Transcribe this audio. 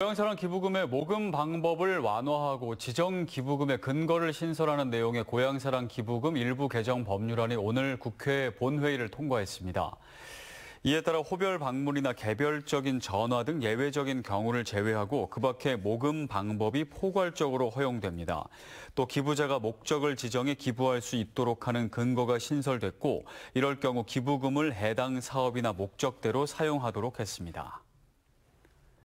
고양사랑 기부금의 모금 방법을 완화하고 지정 기부금의 근거를 신설하는 내용의 고양사랑 기부금 일부 개정 법률안이 오늘 국회 본회의를 통과했습니다. 이에 따라 호별 방문이나 개별적인 전화 등 예외적인 경우를 제외하고 그 밖의 모금 방법이 포괄적으로 허용됩니다. 또 기부자가 목적을 지정해 기부할 수 있도록 하는 근거가 신설됐고 이럴 경우 기부금을 해당 사업이나 목적대로 사용하도록 했습니다.